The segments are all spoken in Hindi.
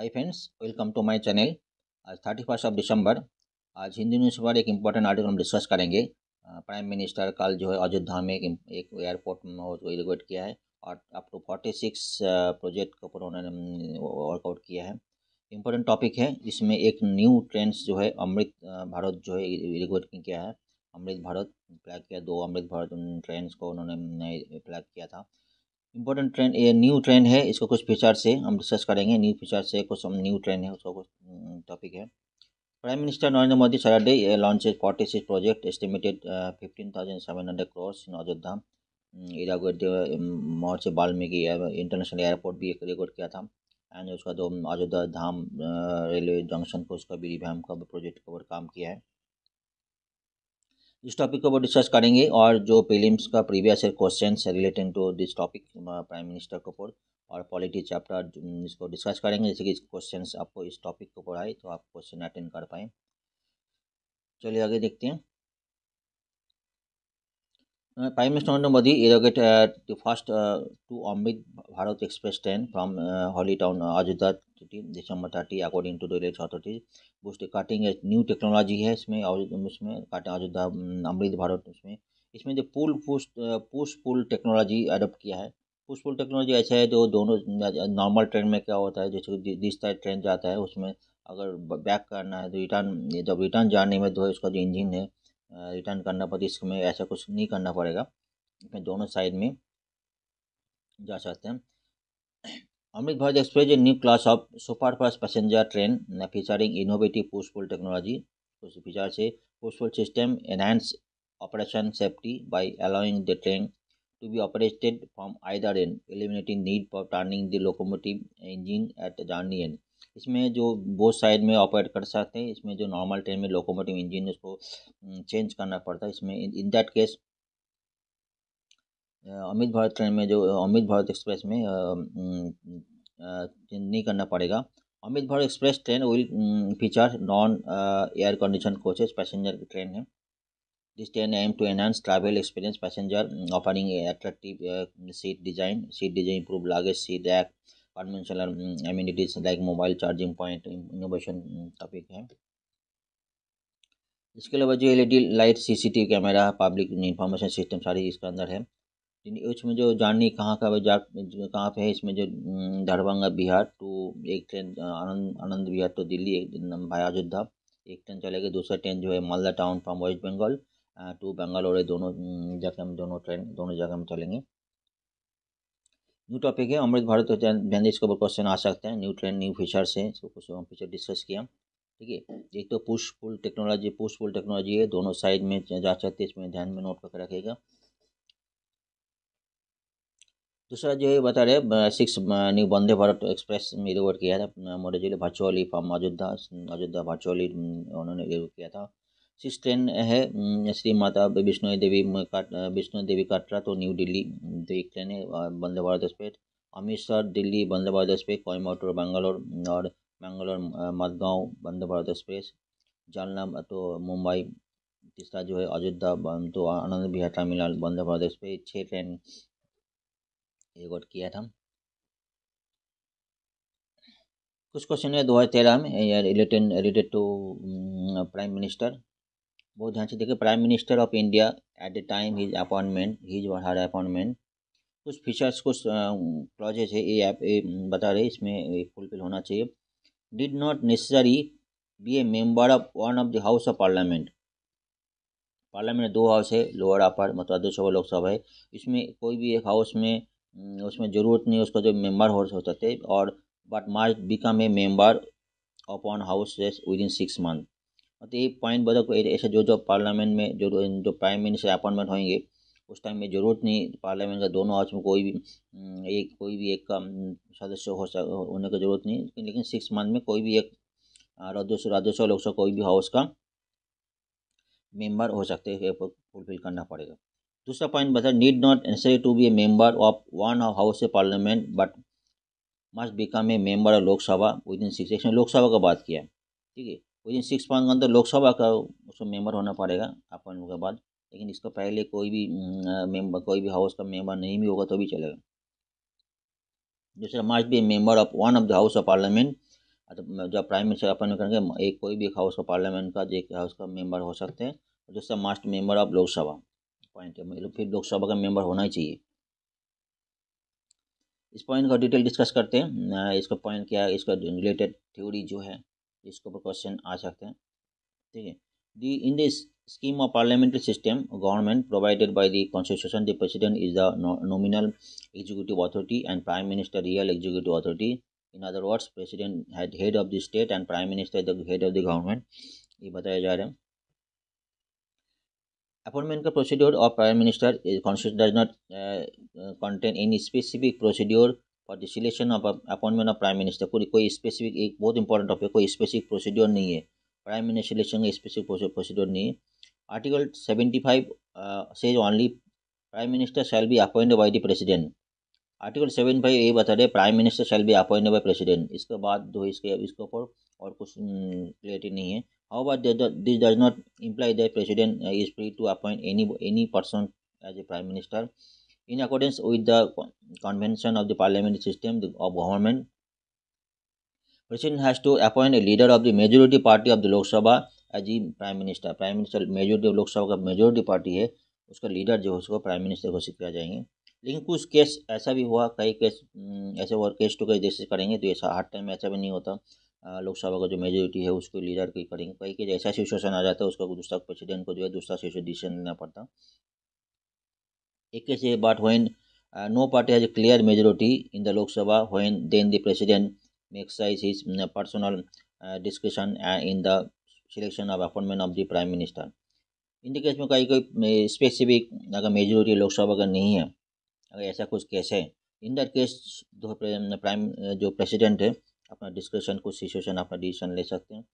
Hi friends welcome to my channel आज थर्टी फर्स्ट ऑफ दिसंबर आज हिंदी न्यूज़ पर एक इम्पॉर्टेंट आर्टिकल हम डिस्कस करेंगे प्राइम मिनिस्टर कल जो है अयोध्या में एक, एयरपोर्ट में इनोवेट किया है और up to forty six project के ऊपर उन्होंने वर्कआउट किया है इम्पोर्टेंट टॉपिक है इसमें एक न्यू ट्रेंड्स जो है अमृत भारत जो है इनोवेट किया है अमृत भारत फ्लैग किया दो अमृत भारत ट्रेंड्स को उन्होंने फ्लैग किया था इम्पोर्टेंट ट्रेंड ये न्यू ट्रेंड है इसको कुछ फीचर से हम डिस्कस करेंगे न्यू फीचर से कुछ हम न्यू ट्रेंड है उसका कुछ टॉपिक हम्म, है prime minister Narendra Modi Saturday launch forty six project estimated fifteen thousand seven hundred crore in Ayodhya इलागुड मौर्च वाल्मीकि इंटरनेशनल एयरपोर्ट भी एक रिकॉर्ड किया था एंड उसका जो अयोध्या धाम रेलवे जंक्शन को उसका भी रिवैम का प्रोजेक्ट का काम किया है इस टॉपिक को डिस्कस करेंगे और जो प्रीलिम्स का previous year question related to this topic prime minister के ऊपर और पॉलिटी चैप्टर इसको डिस्कस करेंगे जैसे कि क्वेश्चन आपको इस टॉपिक के ऊपर आए तो आप क्वेश्चन अटेंड कर पाएँ चलिए आगे देखते हैं prime minister Narendra Modi get to first two Amrit Bharat express train from holy town Ayodhya city December thirty according to Delhi छ thirty boost cutting new technology है इसमें उसमें काटिंग अयोध्या अमृत भारत उसमें इसमें जो pull push push pull technology adopt किया है पुश पुल टेक्नोलॉजी ऐसा है जो दोनों नॉर्मल ट्रेन में क्या होता है जैसे जिस तरह ट्रेन जाता है उसमें अगर बैक करना है तो रिटर्न जब रिटर्न जाने में तो इसका जो इंजन है रिटर्न करना पड़ता इसको में ऐसा कुछ नहीं करना पड़ेगा इसमें दोनों साइड में जा सकते हैं अमृत भारत एक्सप्रेस जो new class of superfast passenger train featuring innovative push pull technology उस फीचर से push pull system enhance operation safety by allowing the train to be operated from I end eliminating need for turning the locomotive engine at journey end इसमें जो बोथ साइड में ऑपरेट कर सकते हैं इसमें जो नॉर्मल ट्रेन में लोकोमोटिव इंजन उसको चेंज हम्म, करना पड़ता है इसमें in that case Amrit Bharat train में जो अमित भारत एक्सप्रेस में चेंज हम्म, नहीं करना पड़ेगा Amrit Bharat express train will feature non air condition coaches passenger train है this train aim to enhance travel experience passenger offering attractive seat design seat design improve luggage seat seat फार्मेंशल amenities like mobile charging point innovation topic है इसके अलावा जो LED light CCTV camera public information system सारी इसके अंदर है उसमें जो जाननी कहाँ का जा कहाँ पे है इसमें जो mm, दरभंगा बिहार टू एक ट्रेन आनंद आनंद बिहार टू दिल्ली एक भाई अयोध्या एक ट्रेन चलेगी दूसरा ट्रेन जो है Malda town from West Bengal to Bangalore दोनों mm, जगह में दोनों ट्रेन दोनों जगह में चलेंगे न्यू टॉपिक है अमृत भारत बैंडेज इसके ऊपर क्वेश्चन आ सकते हैं न्यू ट्रेंड न्यू फीचर्स हैं इसको कुछ हम फीचर डिस्कस किया ठीक है एक तो पुल टेक्नोलॉजी पुल टेक्नोलॉजी है दोनों साइड में जा सकते हैं इसमें ध्यान में नोट करके रखेगा दूसरा जो है बता रहे six new Vande Bharat express में रिवर तो किया था मोदी जिले वर्चुअली अयोध्या अयोध्या वर्चुअली उन्होंने रिवर किया था सिक्स ट्रेन है श्री माता विष्णु देवी विष्णु देवी काटरा तो न्यू दिल्ली तो एक ट्रेन है वंदे भारत एक्सप्रेस अमृतसर दिल्ली वंदे भारत एक्सप्रेस कोयम्बटूर बैंगलोर और बैंगलोर मदगांव वंदे भारत एक्सप्रेस जालना तो मुंबई तीसरा जो है अयोध्या तो आनंद बिहार टर्मिनल वंदे भारत एक्सप्रेस छः ट्रेन रिकॉर्ड किया था कुछ क्वेश्चन है दो हज़ार तेरह में related related to prime minister बहुत ध्यान से देखिए prime minister of India at the time his appointment his her appointment कुछ फीचर्स कुछ क्लॉजेज है ये ऐप बता रहे इसमें फुलफिल होना चाहिए did not necessary be a member of one of the house of parliament parliament दो हाउस है लोअर अपर मतलब राज्यसभा लोकसभा है इसमें कोई भी एक हाउस में उसमें ज़रूरत नहीं उसका जो मेम्बर हो सकते थे और बट मार्च become a member of one house within six month मतलब ये पॉइंट बता को ऐसे जो जो पार्लियामेंट में जो जो प्राइम मिनिस्टर अपॉइंटमेंट होंगे उस टाइम में ज़रूरत नहीं पार्लियामेंट का दोनों हाउस हम्म, में कोई भी एक कोई भी एक का सदस्य हो सक होने की जरूरत नहीं लेकिन सिक्स मंथ में कोई भी एक राज्यसभा राज्यसभा लोकसभा कोई भी हाउस का मेंबर हो सकते हैं फुलफिल करना पड़ेगा दूसरा पॉइंट बता need not necessary to be a member of one house of parliament but must become a member of Lok Sabha within six Lok Sabha का बात किया ठीक है विदिन सिक्स मंथ अंदर लोकसभा का उसमें मेंबर होना पड़ेगा अपॉइंटमेंट के बाद लेकिन इसको पहले कोई भी मेंबर कोई भी हाउस का मेंबर नहीं भी होगा तो भी चलेगा दूसरा मास्ट भी member of one of the house of parliament जब प्राइम मिनिस्टर अपॉइंट करेंगे एक कोई भी एक हाउस ऑफ पार्लियामेंट का एक हाउस का मेंबर हो सकते हैं और दूसरा must member of Lok Sabha appoint मतलब फिर लोकसभा का मेंबर होना ही चाहिए इस पॉइंट का डिटेल डिस्कस करते हैं इसका पॉइंट क्या है इसका रिलेटेड थ्योरी जो है इसके ऊपर क्वेश्चन आ सकते हैं ठीक है the in this scheme of parliamentary system government provided by the constitution the president is the nominal executive authority and prime minister real executive authority in other words president had head of the state and prime minister head of the government ये बताया जा रहा है अपॉइंटमेंट का procedure of prime minister does not contain in specific procedure और the selection of appointment of prime minister पूरी कोई स्पेसिफिक एक बहुत इंपॉर्टेंट टॉपिक कोई स्पेसिफिक प्रोसीड्योर नहीं है प्राइम मिनिस्टर सिलेक्शन का स्पेसिफिक प्रोसीड्योर नहीं है article seventy five says only prime minister shall be appointed by the president article seven five ये बता रहे prime minister shall be appointed by president इसके बाद जो इसके इसके ऊपर और कुछ क्लियरिटी हम्म, नहीं है how but this does not imply the president is free to appoint any any person as a prime minister in accordance with the convention of the parliamentary system of government president has to appoint a leader of the majority party of the Lok as a prime minister prime minister majority Lok Sabha का मेजोरिटी पार्टी है उसका लीडर जो है उसको प्राइम मिनिस्टर घोषित किया जाएंगे लेकिन कुछ केस ऐसा भी हुआ कई केस हम्म, ऐसे और केस टू केस जैसे करेंगे तो ऐसा हर टाइम ऐसा भी नहीं होता लोकसभा का जो मेजोरिटी है उसको लीडर की करेंगे कई केस ऐसा सिचुएशन आ जाता है उसका दूसरा प्रेसिडेंट को जो है दूसरा सिचुएशन डिसीजन लेना पड़ता एक्स ए but when no party has clear majority in the Lok Sabha when then the president मेक्साइज his personal discussion in the selection of appointment of the prime minister in the case में कहीं कोई स्पेसिफिक अगर मेजोरिटी लोकसभा का नहीं है अगर ऐसा कुछ केस है इन दैट केस प्राइम जो प्रेसिडेंट है अपना डिस्कशन कुछ सिचुएशन अपना डिसीजन ले सकते हैं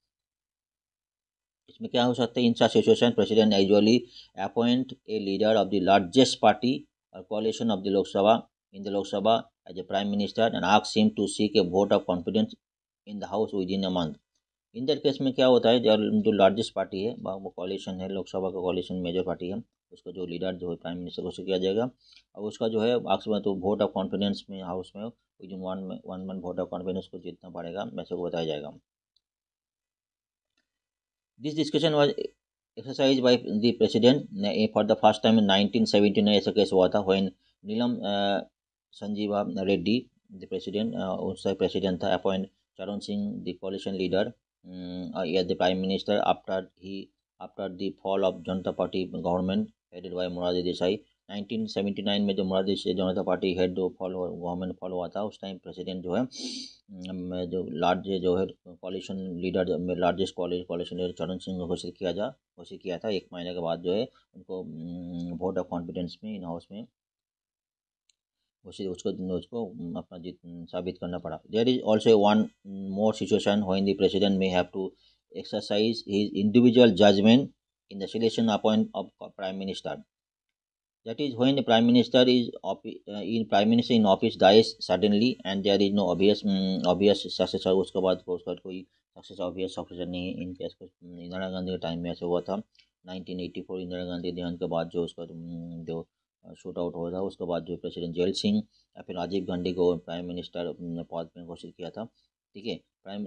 इसमें क्या हो सकता है in situation president usually appoint a leader of the largest party और coalition of the Lok Sabha in the Lok Sabha as a prime minister and ask seem to seek vote of confidence in the house within a month in that case में क्या होता है जो जो लार्जेस्ट पार्टी है वो कॉलेशन है लोकसभा का कॉलेशन मेजर पार्टी है उसका जो लीडर जो है प्राइम मिनिस्टर को किया जाएगा और उसका जो है आक्स में तो वोट ऑफ कॉन्फिडेंस में हाउस में within one one month vote of confidence को जीतना पड़ेगा वैसे को बताया जाएगा This discussion was exercised by the president eh, for the first time in 1979 SKS when Nilam uh, Sanjeeva Reddy, the president, uh, also president, uh, appointed Charan Singh, the coalition leader, um, mm, uh, as the prime minister after he after the fall of Janata Party government headed by Morarji Desai 1979 में जो से Janata party head follow government follow हुआ था उस टाइम प्रेसिडेंट जो है जो लार्ज जो है coalition leader largest largest coalition leader Charan Singh घोषित किया जा घोषित किया था एक महीने के बाद जो है उनको वोट ऑफ कॉन्फिडेंस में इन हाउस में घोषित उसको उसको अपना जीत साबित करना पड़ा there is also one more situation when the president may have to exercise his individual judgement in the selection appoint of prime minister that is when the prime minister is uh, in prime minister in office dies suddenly and there is no obvious mm, obvious successor उसके बाद उसका कोई सक्सेस ऑब्वियस सक्सेसर नहीं है इनकेस कुछ इंदिरा गांधी के टाइम में ऐसा हुआ था फोर इंदिरा गांधी देहांत के बाद जो उसका जो शूट आउट हुआ था उसके बाद जो प्रेसिडेंट जयल सिंह या फिर राजीव गांधी को प्राइम मिनिस्टर पद में घोषित किया था ठीक है प्राइम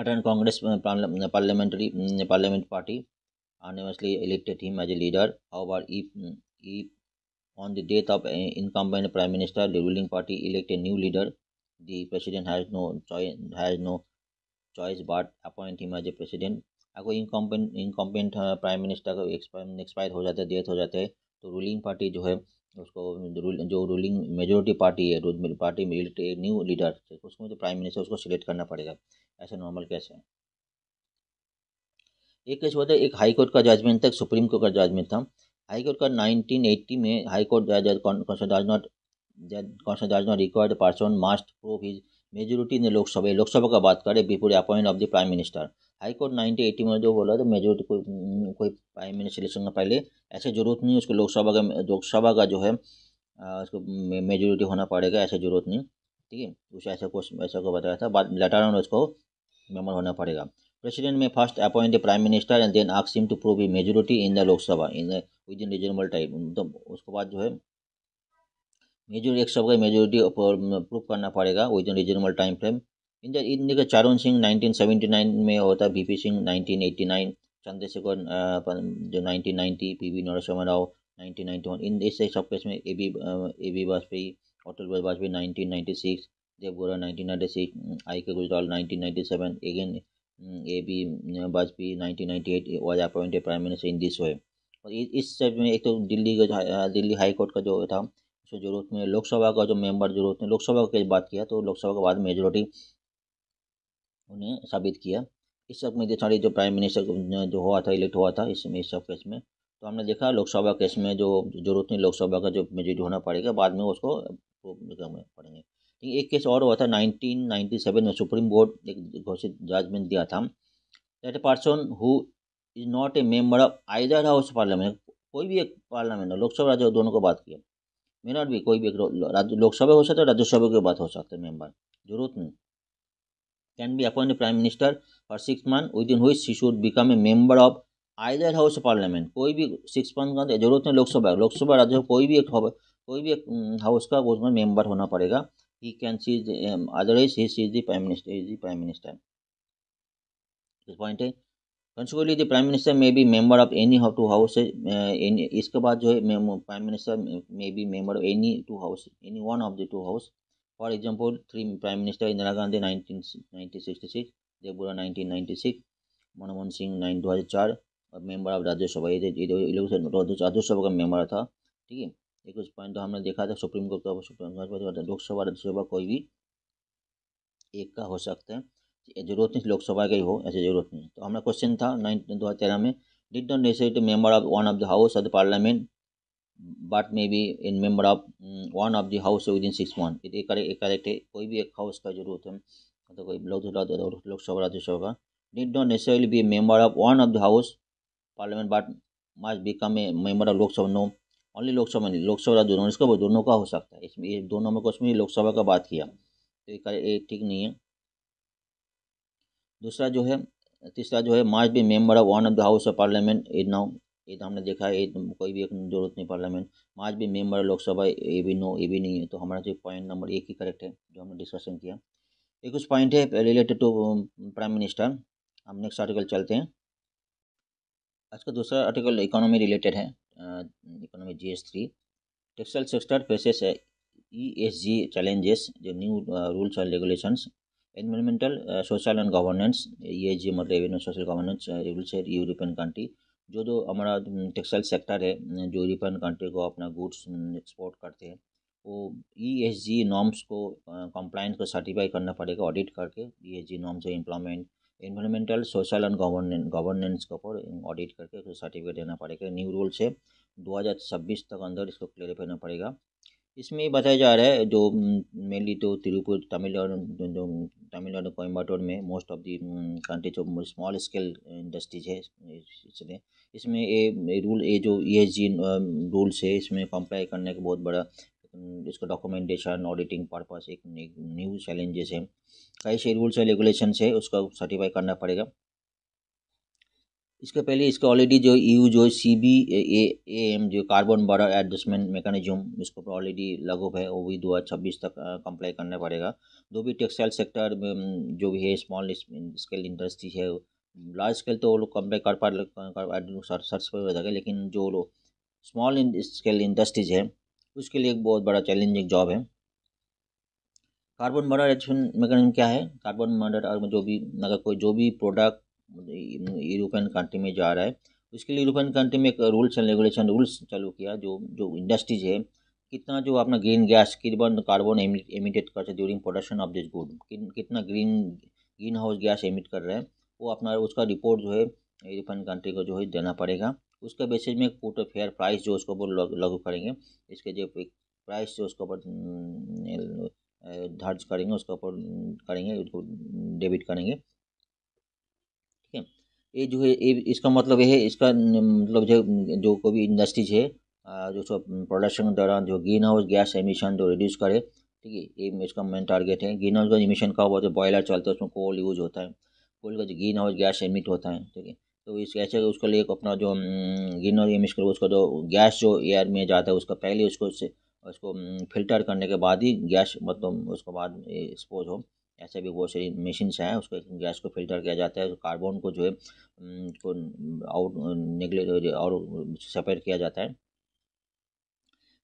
लटन Congress parliamentary parliament party unanimously elected him as a leader. However, if, if on the death of an incumbent prime minister, the ruling party elect a new leader, the president has no choice has no choice but appoint him as a president. अगर incumbent incumbent prime minister का expire एक्सपायर हो जाता है death हो जाता है, तो ruling party जो है उसको जो रूलिंग मेजोरिटी पार्टी है पार्टी में न्यू लीडर उसको जो प्राइम मिनिस्टर उसको सिलेक्ट करना पड़ेगा ऐसा नॉर्मल केस है एक केस हुआ था एक हाई कोर्ट का जजमेंट था सुप्रीम कोर्ट का जजमेंट था हाई कोर्ट का 1980 में high court does not does not required person must prove his majority ने लोकसभा लोकसभा का बात करें before appoint of the prime minister high court nineteen eighty में जो बोला था मेजोरिटी कोई कोई प्राइम मिनिस्टर इलेक्शन का पहले ऐसे जरूरत नहीं उसको लोकसभा का लोकसभा का जो है उसको मेजोरिटी होना पड़ेगा ऐसे जरूरत नहीं ठीक है उसे ऐसा कुछ ऐसा को बताया था बाद लेटर ऑन उसको मेमर होना पड़ेगा President may first appoint the Prime Minister and then ask him to prove a majority in the Lok Sabha in the within reasonable time. तो उसके बाद जो है मेजर एक का मेजोरिटी प्रूव करना पड़ेगा within reasonable time frame in in Singh nineteen Singh 1979 में होता है वी सिंह 1989 चंद्रशेखर जो 1990 पीवी नरसिम्हा राव 1991 इन इस सब केस में A B A B Vajpayee Atal Bihari Vajpayee 1996 nineteen ninety 1996 I K Gujral 1997 again A B Vajpayee nineteen eight was appointed prime minister in this way और इस सब में एक तो दिल्ली का हाँ, दिल्ली हाई कोर्ट का जो था उसमें जरूरत में लोकसभा का जो मेंबर जरूरत में लोकसभा की बात किया तो लोकसभा के बाद मेजोरिटी उन्हें साबित किया इस सब में सॉरी जो प्राइम मिनिस्टर जो हुआ था इलेक्ट हुआ था इसमें इस सब केस में तो हमने देखा लोकसभा केस में जो जरूरत नहीं लोकसभा का जो मेजोरिटी होना पड़ेगा बाद में उसको पड़ेंगे एक केस और हुआ था 1997 में सुप्रीम कोर्ट एक घोषित जजमेंट दिया था that a person who is not a member of either house parliament कोई भी एक पार्लियामेंट लोकसभा राज्य दोनों को बात किया मे नॉट भी कोई भी एक राज्य लोकसभा हो सकता है राज्यसभा की बात हो सकता है मेम्बर जरूरत नहीं can be appoint prime minister for six month within he she should become a member of either house parliament कोई भी सिक्स मंथ का जरूरत नहीं लोकसभा लोकसभा राज्य कोई भी एक कोई भी एक हाउस हम्म, का उसमें मेंबर होना पड़ेगा he can seize um, otherwise he sees the prime minister is the prime minister this point है consequently the prime minister may be member of any how two house इसके बाद जो है prime minister may be member of any two house any one of the two house for example three prime minister Indira Gandhi nineteen nineteen sixty six देवबुरा nineteen ninety six Manmohan Singh nine दो हज़ार चार और मेम्बर ऑफ राज्यसभा ये राज्यसभा का मेम्बर था ठीक है एक कुछ पॉइंट तो हमने देखा था सुप्रीम कोर्ट का सुप्रीम कोर्ट लोकसभा राज्यसभा कोई भी एक का हो सकता है जरूरत नहीं लोकसभा का ही हो ऐसी जरूरत नहीं तो हमारा क्वेश्चन था नाइन दो हज़ार तेरह में did not necessary member of one of the house of the parliament but may be in member of one of the house within six month एक करेक्ट है कोई भी एक हाउस का जरूरत है तो कोई लोकसभा राज्यसभा का did not necessary be member of one of the house parliament but must become a member of Lok Sabha no only Lok Sabha नहीं लोकसभा दोनों इसका दोनों का हो सकता है इसमें दो दोनों में कुछ में लोकसभा का बात किया तो एक ठीक नहीं है दूसरा जो है तीसरा जो है मार्च भी member of one of the house of parliament is now ये तो हमने देखा है तो कोई भी एक जरूरत नहीं पार्लियामेंट मार्च भी मेंबर लोकसभा ये भी नो ये भी नहीं है तो हमारा जो पॉइंट नंबर एक ही करेक्ट है जो हमने डिस्कशन किया एक कुछ पॉइंट है रिलेटेड टू प्राइम मिनिस्टर हम नेक्स्ट आर्टिकल चलते हैं आज का दूसरा आर्टिकल इकोनॉमी रिलेटेड है G S three textile sector faces E S G challenges जो new rules and regulations. Environmental social and governance E S G मतलब सोशल गवर्नेंस रूल्स है यूरोपियन कंट्री जो जो हमारा टेक्सटाइल सेक्टर है जो यूरोपियन कंट्री को अपना गुड्स एक्सपोर्ट करते हैं वो ई एस जी नॉर्म्स को कंप्लाइंस को सर्टिफाई करना पड़ेगा ऑडिट करके ई एस जी नॉर्म्स है employment environmental social and governance governance के ऊपर ऑडिट करके उसको सर्टिफिकेट देना पड़ेगा न्यू रूल से छब्बीस तक अंदर इसको क्लियर करना पड़ेगा इसमें बताया जा रहा है जो मेनली तो तिरुपुर तमिलनाडु जो तमिलनाडु कोयम्बाटोर में मोस्ट ऑफ दी कंट्री जो स्मॉल स्केल इंडस्ट्रीज है इसलिए इसमें ये रूल ये जो ई एस जी रूल्स है इसमें कंप्लाई करने का बहुत बड़ा इसका डॉक्यूमेंटेशन ऑडिटिंग पर्पस एक, न्यू चैलेंजेस है कई से रूल्स एंड रेगुलेशन है उसका सर्टिफाई करना पड़ेगा इसके पहले इसका ऑलरेडी जो यू जो सी बी ए एम जो कार्बन बॉर्डर एडजस्टमेंट मेकानिज्म इसको ऑलरेडी लागू है वो भी दो हज़ार छब्बीस तक कंप्लाई करना पड़ेगा जो भी टेक्सटाइल सेक्टर जो भी है स्मॉल स्केल इंडस्ट्री है लार्ज स्केल तो वो लोग कंप्लाई कर पा सर्च पर हो जाएगा लेकिन जो लोग स्मॉल स्केल इंडस्ट्रीज है उसके लिए एक बहुत बड़ा चैलेंजिंग जॉब है कार्बन मर्डर एक्शन मैकेनिज्म क्या है कार्बन मर्डर और जो भी अगर कोई जो भी प्रोडक्ट यूरोपियन कंट्री में जा रहा है उसके लिए यूरोपियन कंट्री में एक रूल्स एंड रेगुलेशन रूल्स चालू किया जो जो इंडस्ट्रीज है कितना जो अपना ग्रीन गैस किरबन कार्बन एमिटेड कर रहे during production of this good कितना green greenhouse gas emit कर रहे हैं वो अपना उसका रिपोर्ट जो है यूरोपियन कंट्री को जो है देना पड़ेगा उसका बेसिस में पुट फेयर प्राइस जो उसके ऊपर लागू करेंगे इसके जो प्राइस जो उसके ऊपर धर्ज करेंगे उसके ऊपर करेंगे उसको डेबिट करेंगे ठीक है ये जो है ये इसका मतलब ये है इसका मतलब जो जो कोई भी इंडस्ट्रीज है जो सब प्रोडक्शन के दौरान जो ग्रीन हाउस गैस एमिशन जो रिड्यूस करे ठीक है ये इसका मेन टारगेट है ग्रीन हाउस का एमिशन का हुआ है बॉयलर चलता है उसमें कोल यूज होता है कोल का जो ग्रीन हाउस गैस एमिट होता है ठीक है तो इस ऐसे उसके लिए अपना जो गिनर या मिक्स उसका जो गैस जो एयर में जाता है उसका पहले उसको उसको फिल्टर करने के बाद ही गैस मतलब उसके बाद एक्सपोज हो ऐसे भी बहुत सारी मशीन हैं उसको गैस को फिल्टर किया जाता है कार्बन को जो है उसको आउट निकले और सेपरेट किया जाता है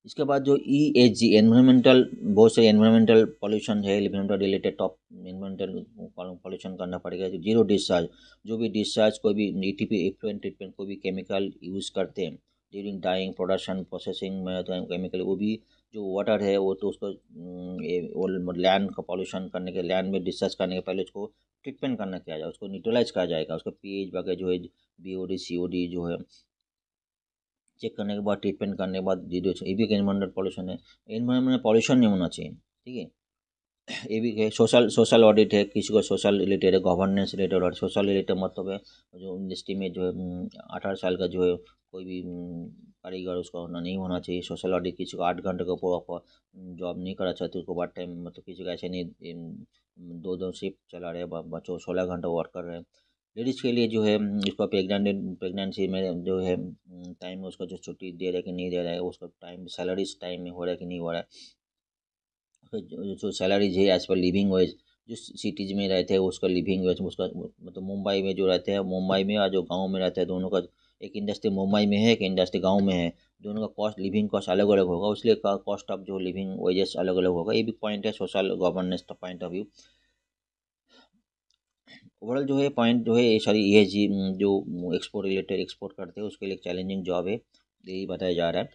इसके बाद जो ई एच जी एनवायरमेंटल बहुत से एनवायरमेंटल पॉल्यूशन है environmental related top environmental pollution करना पड़ेगा जीरो डिस्चार्ज जो भी डिस्चार्ज कोई भी E T P effluent treatment कोई भी केमिकल यूज़ करते हैं ड्यूरिंग डाइंग प्रोडक्शन प्रोसेसिंग में तो केमिकल वो भी जो वाटर है वो तो उसको लैंड का पॉल्यूशन करने के लैंड में डिस्चार्ज करने के पहले उसको ट्रीटमेंट करना किया जाए उसको न्यूट्रलाइज किया जाएगा उसका पी एच वगैरह जो है B O D C O D जो है चेक करने के बाद ट्रीटमेंट करने के बाद ये भी एक एनवायरमेंटल पॉल्यूशन है एनवायरमेंट पॉल्यूशन नहीं होना चाहिए ठीक है ये भी है सोशल सोशल ऑडिट है किसी को सोशल रिलेटेड है गवर्नेंस रिलेटेड और सोशल रिलेटेड मतलब है जो इंडस्ट्री में जो है अठारह साल का जो है कोई भी कारीगर उसका होना नहीं होना चाहिए सोशल ऑडिट किसी को आठ घंटे का ऊपर जॉब नहीं करा चाहते उसको पार्ट टाइम मतलब किसी का ऐसे नहीं दो दो शिफ्ट चला रहे बच्चों सोलह घंटा वर्क कर रहे हैं लेडीज़ के लिए जो है जिसको प्रेगनेंट प्रेगनेंसी में जो है टाइम में जो छुट्टी दे रहा है कि नहीं दे रहा है उसका टाइम सैलरी टाइम में हो रहा है कि नहीं हो रहा है जो सैलरीज है एज पर लिविंग वेज जो सिटीज में रहते हैं उसका लिविंग वेज उसका मतलब मुंबई में जो रहते हैं मुंबई में और जो गाँव में रहते हैं दोनों का एक इंडस्ट्री मुंबई में है एक इंडस्ट्री गाँव में है दोनों का कॉस्ट लिविंग कॉस्ट अलग अलग होगा उसलिए कॉस्ट ऑफ जो लिविंग वेजेस अलग अलग होगा ये भी पॉइंट है सोशल गवर्नेंस का पॉइंट ऑफ व्यू ओवरऑल जो है पॉइंट जो है सॉरी ई एस जी जो एक्सपोर्ट रिलेटेड एक्सपोर्ट करते हैं उसके लिए चैलेंजिंग जॉब है यही बताया जा रहा है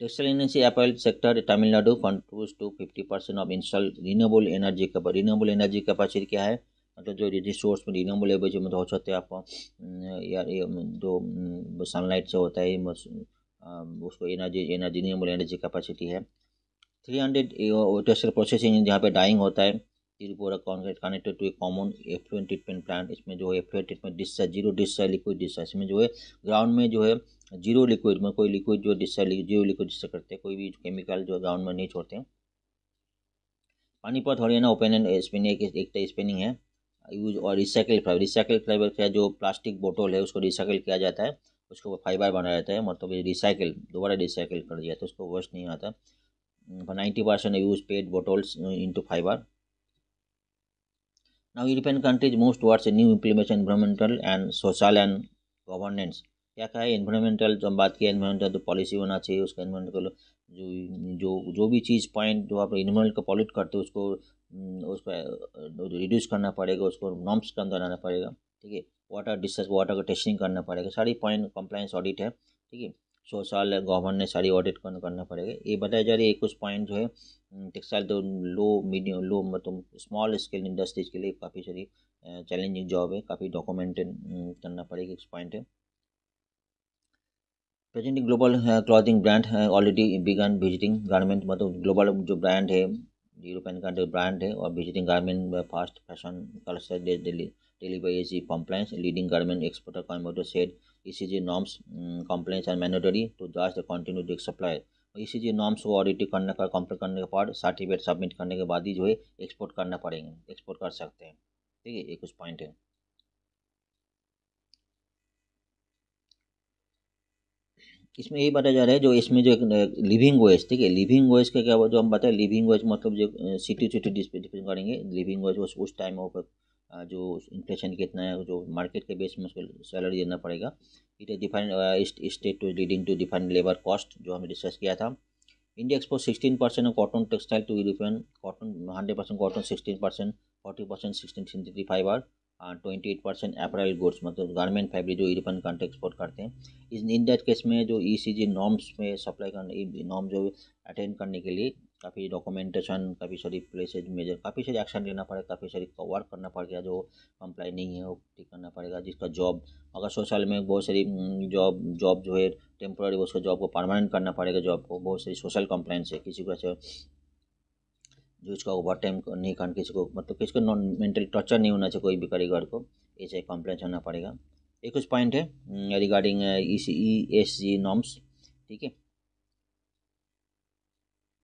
textile industry apparel sector Tamil Nadu कंट्रोज to fifty percent of install renewable energy का रिन्यूएबल एनर्जी कैपेसिटी क्या है मतलब जो रिसोर्स में रिन्यूएबल एवरेज में हो सकते हैं आपको यार जो सनलाइट से होता है उसको energy energy renewable energy capacity है थ्री हंड्रेड टेक्सटाइल प्रोसेसिंग जहाँ पे डाइंग होता है जीरोपोरा concrete connected to a common effluent treatment plant इसमें जो है effluent treatment discharge zero discharge liquid discharge इसमें जो है ग्राउंड में जो है जीरो लिक्विड में कोई लिक्विड जो डिस्चार्ज जीरो लिक्विड डिस्चार्ज करते हैं कोई भी केमिकल जो ग्राउंड में नहीं छोड़ते हैं Panipat Haryana open end spinning एक, एक स्पिनिंग है यूज और रिसाइकिल फाइबर रिसाइकिल फाइबर का जो प्लास्टिक बोटल है उसको रिसाइकिल किया जाता है उसको फाइबर बनाया जाता है मतलब रिसाइकिल दोबारा रिसाइकिल कर दिया तो है उसको वेस्ट नहीं आता ninety percent use PET bottles into fibre Now, European countries most towards a new implementation environmental and social and governance क्या क्या है इन्वायरमेंटल जो हम बात किए इन्वायरमेंटल तो पॉलिसी होना चाहिए उसका इन्वायरमेंटल जो जो जो भी चीज़ पॉइंट जो आप इन्वायरमेंट को पॉल्यूट करते हो उसको हम्म, उसको रिड्यूस करना पड़ेगा उसको नॉम्स के अंदर आना पड़ेगा ठीक है वाटर डिस्चार्ज वाटर का टेस्टिंग करना पड़ेगा सारी पॉइंट कंप्लाइंस ऑडिट है ठीक है सौ साल गवर्नमेंट ने सारी ऑडिट करना पड़ेगा ये बताया जा रही है कुछ पॉइंट जो है टेक्सटाइल तो लो मीडियम लो मतलब स्मॉल स्केल इंडस्ट्रीज के लिए काफ़ी सारी चैलेंजिंग जॉब है काफ़ी डॉक्यूमेंटेड करना पड़ेगा कुछ पॉइंट है present global clothing brand already begun visiting garment मतलब ग्लोबल जो ब्रांड है यूरोपियन का ब्रांड है और visiting garment fast fashion culture daily delivery compliance leading garment exporter competitor set ECG norms, um, mm, compliance and mandatory to judge the continuity of supply E C G norms को ऑडिट करने का कंप्लीट करने के बाद सर्टिफिकेट सबमिट करने के बाद ही जो है एक्सपोर्ट करना पड़ेंगे एक्सपोर्ट कर सकते हैं ठीक है एक कुछ पॉइंट है इसमें यही बताया जा रहा है जो इसमें जो लिविंग वेज ठीक है लिविंग वेज का क्या जो हम बताए लिविंग वेज मतलब जो सिटी सिटी डिस्प्ले करेंगे लिविंग वेज उस टाइम वो जो इन्फ्लेशन कितना है जो मार्केट के बेस में उसको सैलरी देना पड़ेगा it is define state to leading to define labour cost जो हमने डिस्कस किया था India export sixteen percent cotton textile to European cotton hundred percent cotton sixteen percent forty percent sixteen synthetic fibre twenty eight percent apparel goods मतलब गारमेंट फैब्रिक जो यूरोपियन कंट्री एक्सपोर्ट करते हैं इस इन दैट केस में जो ई सी जी नॉर्म्स में सप्लाई करने नॉर्म जो अटेंड करने के लिए काफ़ी डॉक्यूमेंटेशन काफ़ी सारी प्लेसेज मेजर काफ़ी सारी एक्शन लेना पड़ेगा काफ़ी सारी वर्क करना पड़ेगा जो नहीं है वो ठीक करना पड़ेगा जिसका जॉब अगर सोशल में बहुत सारी जॉब हम्म, जॉब जो है टेम्पोरी उसका जॉब को परमानेंट करना पड़ेगा जॉब को बहुत सारी सोशल कंप्लाइंस है किसी को ऐसे जो इसका ओवर टाइम नहीं करना किसी को मतलब किसी को नॉन मेंटल टॉर्चर नहीं होना चाहिए कोई भी कारीगर को ऐसे कंप्लेंट होना पड़ेगा एक कुछ पॉइंट है regarding E C E S G norms ठीक है